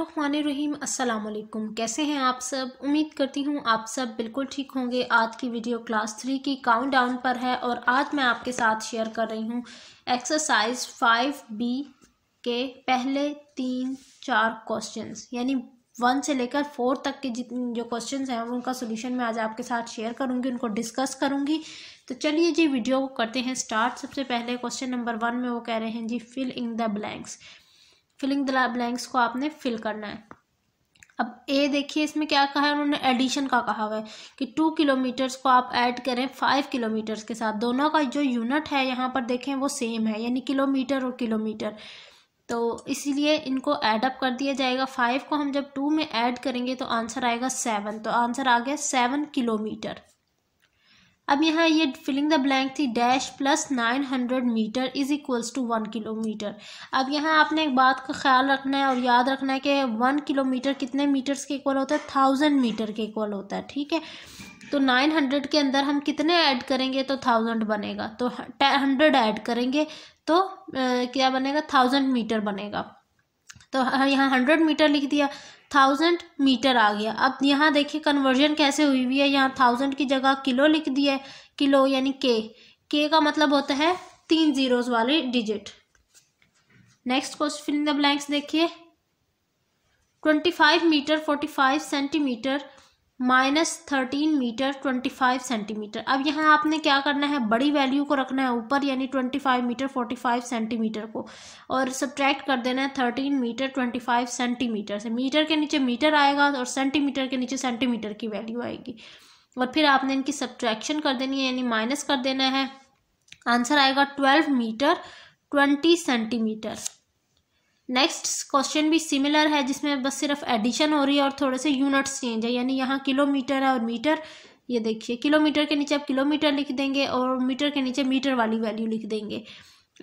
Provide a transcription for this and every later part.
अस्सलाम वालेकुम कैसे हैं आप सब उम्मीद करती हूँ आप सब बिल्कुल ठीक होंगे आज की वीडियो क्लास थ्री की काउंट डाउन पर है और आज मैं आपके साथ शेयर कर रही हूँ एक्सरसाइज फाइव बी के पहले तीन चार क्वेश्चंस यानी वन से लेकर फोर तक के जितने जो क्वेश्चन हैं उनका सोल्यूशन मैं आज आपके साथ शेयर करूँगी उनको डिस्कस करूँगी तो चलिए जी वीडियो करते हैं स्टार्ट सबसे पहले क्वेश्चन नंबर वन में वो कह रहे हैं जी fill in the blanks filling the blanks को आपने फिल करना है अब ए देखिए इसमें क्या कहा है उन्होंने एडिशन का कहा हुआ है कि टू किलोमीटर्स को आप ऐड करें फाइव किलोमीटर्स के साथ दोनों का जो यूनिट है यहाँ पर देखें वो सेम है यानी किलोमीटर और किलोमीटर तो इसीलिए इनको एडअप कर दिया जाएगा फाइव को हम जब टू में ऐड करेंगे तो आंसर आएगा सेवन तो आंसर आ गया सेवन किलोमीटर अब यहाँ ये फिलिंग द ब्लैंक थी dash plus nine hundred metre is equals to one kilometre अब यहाँ आपने एक बात का ख्याल रखना है और याद रखना है कि वन किलोमीटर कितने मीटर्स के इक्वल होता है थाउजेंड मीटर के इक्वल होता है ठीक है तो नाइन हंड्रेड के अंदर हम कितने ऐड करेंगे तो थाउजेंड बनेगा तो हंड्रेड ऐड करेंगे तो क्या बनेगा थाउजेंड मीटर बनेगा तो यहाँ हंड्रेड मीटर लिख दिया थाउजेंड मीटर आ गया अब यहाँ देखिए कन्वर्जन कैसे हुई हुई है यहाँ थाउजेंड की जगह किलो लिख दिया है किलो यानी के के का मतलब होता है तीन जीरोस वाले digit next question in the blanks देखिए twenty five metre forty five centimetre minus thirteen metre twenty five centimetre अब यहाँ आपने क्या करना है बड़ी वैल्यू को रखना है ऊपर यानी twenty five metre forty five centimetre को और सब्ट्रैक्ट कर देना है thirteen metre twenty five centimetre से मीटर के नीचे मीटर आएगा और सेंटीमीटर के नीचे सेंटीमीटर की वैल्यू आएगी और फिर आपने इनकी सब्ट्रैक्शन कर देनी है यानी माइनस कर देना है आंसर आएगा twelve metre twenty centimetre next question भी सिमिलर है जिसमें बस सिर्फ एडिशन हो रही है और थोड़े से यूनिट्स चेंज है यानी यहाँ किलोमीटर है और मीटर ये देखिए किलोमीटर के नीचे आप किलोमीटर लिख देंगे और मीटर के नीचे मीटर वाली वैल्यू लिख देंगे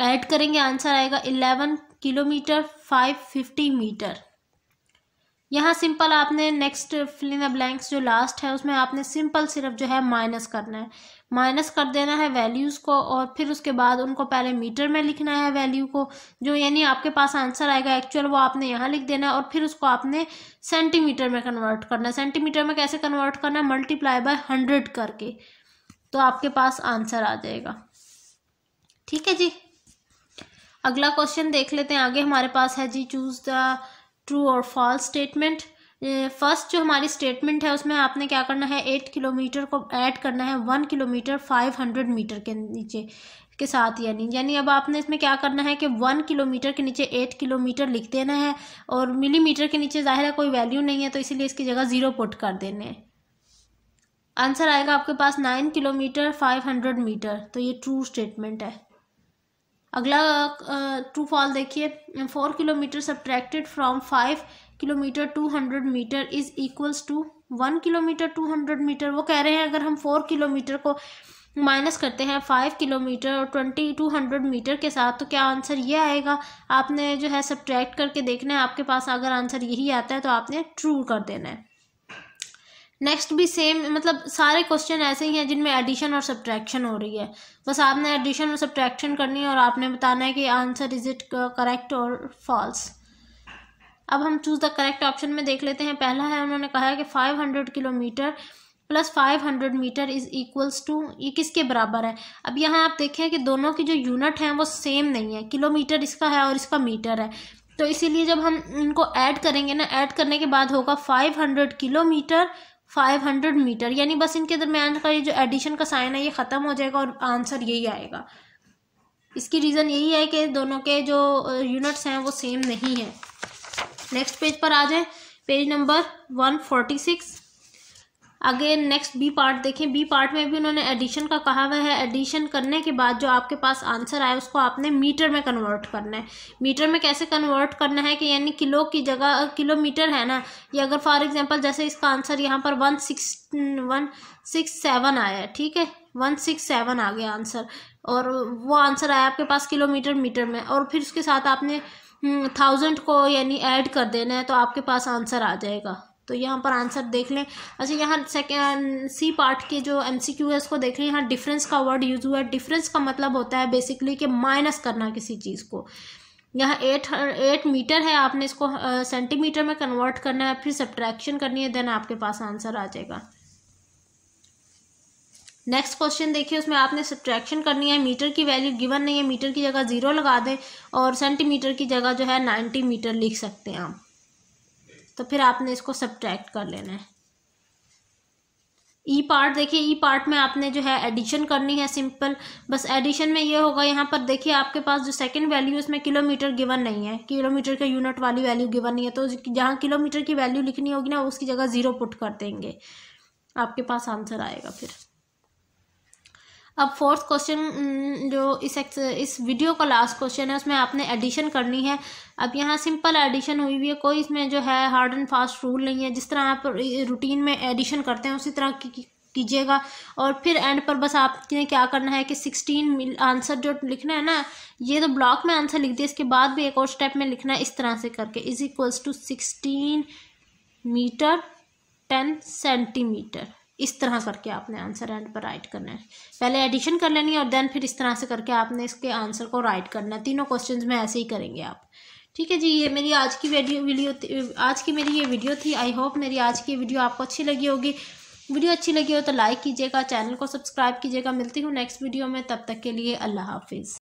ऐड करेंगे आंसर आएगा eleven kilometre five fifty metre यहाँ सिंपल आपने नेक्स्ट फिल इन ब्लैंक्स जो लास्ट है उसमें आपने सिंपल सिर्फ जो है माइनस करना है माइनस कर देना है वैल्यूज़ को और फिर उसके बाद उनको पहले मीटर में लिखना है वैल्यू को जो यानी आपके पास आंसर आएगा एक्चुअल वो आपने यहाँ लिख देना है और फिर उसको आपने सेंटीमीटर में कन्वर्ट करना है सेंटीमीटर में कैसे कन्वर्ट करना है मल्टीप्लाई बाय हंड्रेड करके तो आपके पास आंसर आ जाएगा ठीक है जी अगला क्वेश्चन देख लेते हैं आगे हमारे पास है जी चूज़ द ट्रू और फॉल्स स्टेटमेंट फर्स्ट जो हमारी स्टेटमेंट है उसमें आपने क्या करना है एट किलोमीटर को ऐड करना है one kilometre five hundred metre के नीचे के साथ यानी यानी अब आपने इसमें क्या करना है कि वन किलोमीटर के नीचे एट किलोमीटर लिख देना है और मिलीमीटर के नीचे ज़ाहिर है कोई वैल्यू नहीं है तो इसीलिए इसकी जगह ज़ीरो पुट कर देने हैं आंसर आएगा आपके पास nine kilometre five hundred metre तो ये ट्रू स्टेटमेंट है अगला ट्रू फॉल देखिए four kilometre subtracted from five kilometre two hundred metre is equals to one kilometre two hundred metre वो कह रहे हैं अगर हम फोर किलोमीटर को माइनस करते हैं फाइव किलोमीटर और ट्वेंटी टू हंड्रेड मीटर के साथ तो क्या आंसर ये आएगा आपने जो है सब्ट्रैक्ट करके देखना है आपके पास अगर आंसर यही आता है तो आपने ट्रू कर देना है नेक्स्ट भी सेम मतलब सारे क्वेश्चन ऐसे ही हैं जिनमें एडिशन और सब्ट्रैक्शन हो रही है बस आपने एडिशन और सब्ट्रैक्शन करनी है और आपने बताना है कि आंसर इज़ इट करेक्ट और फॉल्स अब हम चूज़ द करेक्ट ऑप्शन में देख लेते हैं पहला है उन्होंने कहा है कि five hundred kilometre plus five hundred metre is equals to ये किसके बराबर है अब यहाँ आप देखें कि दोनों की जो यूनिट हैं वो सेम नहीं है किलोमीटर इसका है और इसका मीटर है तो इसीलिए जब हम इनको ऐड करेंगे ना ऐड करने के बाद होगा five hundred kilometre five hundred metre यानी बस इनके दरमियान का ये जो एडिशन का साइन है ये ख़त्म हो जाएगा और आंसर यही आएगा इसकी रीज़न यही है कि दोनों के जो यूनिट्स uh, हैं वो सेम नहीं हैं नेक्स्ट पेज पर आ जाए page number one forty six again next B part देखें बी पार्ट में भी उन्होंने एडिशन का कहा हुआ है एडिशन करने के बाद जो आपके पास आंसर आए उसको आपने मीटर में कन्वर्ट करना है मीटर में कैसे कन्वर्ट करना है कि यानी किलो की जगह किलोमीटर है ना ये अगर फॉर एग्जांपल जैसे इसका आंसर यहाँ पर one six one six seven आया ठीक है वन सिक्स सेवन आ गया आंसर और वो आंसर आया आपके पास किलोमीटर मीटर में और फिर उसके साथ आपने थाउजेंड हम्म, को यानी ऐड कर देना है तो आपके पास आंसर आ जाएगा तो यहाँ पर आंसर देख लें अच्छा यहाँ सेकेंड सी पार्ट के जो एम सी क्यू है उसको देख लें यहाँ डिफरेंस का वर्ड यूज़ हुआ है डिफरेंस का मतलब होता है बेसिकली कि माइनस करना किसी चीज़ को यहाँ एट एट मीटर है आपने इसको सेंटीमीटर में कन्वर्ट करना है फिर सब्ट्रैक्शन करनी है देन आपके पास आंसर आ जाएगा नेक्स्ट क्वेश्चन देखिए उसमें आपने सब्ट्रैक्शन करनी है मीटर की वैल्यू गिवन नहीं है मीटर की जगह ज़ीरो लगा दें और सेंटीमीटर की जगह जो है नाइन्टी मीटर लिख सकते हैं आप तो फिर आपने इसको सब्ट्रैक्ट कर लेना है ई e पार्ट देखिए ई e पार्ट में आपने जो है एडिशन करनी है सिंपल बस एडिशन में ये होगा यहाँ पर देखिए आपके पास जो सेकंड वैल्यू है उसमें किलोमीटर गिवन नहीं है किलोमीटर के यूनिट वाली वैल्यू गिवन नहीं है तो जहाँ किलोमीटर की वैल्यू लिखनी होगी ना उसकी जगह ज़ीरो पुट कर देंगे आपके पास आंसर आएगा फिर अब फोर्थ क्वेश्चन जो इस इस वीडियो का लास्ट क्वेश्चन है उसमें आपने एडिशन करनी है अब यहाँ सिंपल एडिशन हुई हुई है कोई इसमें जो है हार्ड एंड फास्ट रूल नहीं है जिस तरह आप रूटीन में एडिशन करते हैं उसी तरह की कीजिएगा और फिर एंड पर बस आपने क्या करना है कि सिक्सटीन आंसर जो लिखना है ना ये तो ब्लॉक में आंसर लिख दिया इसके बाद भी एक और स्टेप में लिखना है इस तरह से करके is equals to sixteen metre ten centimetre इस तरह करके आपने आंसर एंड पर राइट करना है पहले एडिशन कर लेनी है और देन फिर इस तरह से करके आपने इसके आंसर को राइट करना है तीनों क्वेश्चन में ऐसे ही करेंगे आप ठीक है जी ये मेरी आज की वीडियो वीडियो आज की मेरी ये वीडियो थी आई होप मेरी आज की वीडियो आपको अच्छी लगी होगी वीडियो अच्छी लगी हो तो लाइक कीजिएगा चैनल को सब्सक्राइब कीजिएगा मिलती हूँ नेक्स्ट वीडियो में तब तक के लिए अल्लाह हाफिज़